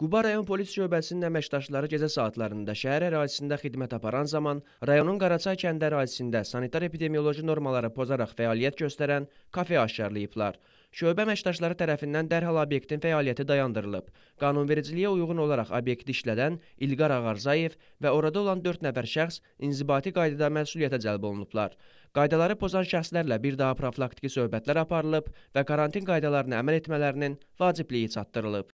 Quba rayon polis şöbəsinin əməkdaşları gecə saatlarında şəhər ərazisində xidmət aparan zaman rayonun Qaraçay kəndi ərazisində sanitar epidemioloji normaları pozaraq fəaliyyət göstərən kafe aşkarlayıblar. Şöbə əməkdaşları tərəfindən dərhal obyektin fəaliyyəti dayandırılıb. Qanunvericiliyə uyğun olaraq obyekti işlədən İlqar Ağarzayev və orada olan 4 nəfər şəxs inzibati qaydada məsuliyyətə cəlb olunublar. Qaydaları pozan şəxslərlə bir daha profilaktiki söhbətlər aparılıb və karantin qaydalarına əməl etmələrinin vacibliyi çatdırılıb.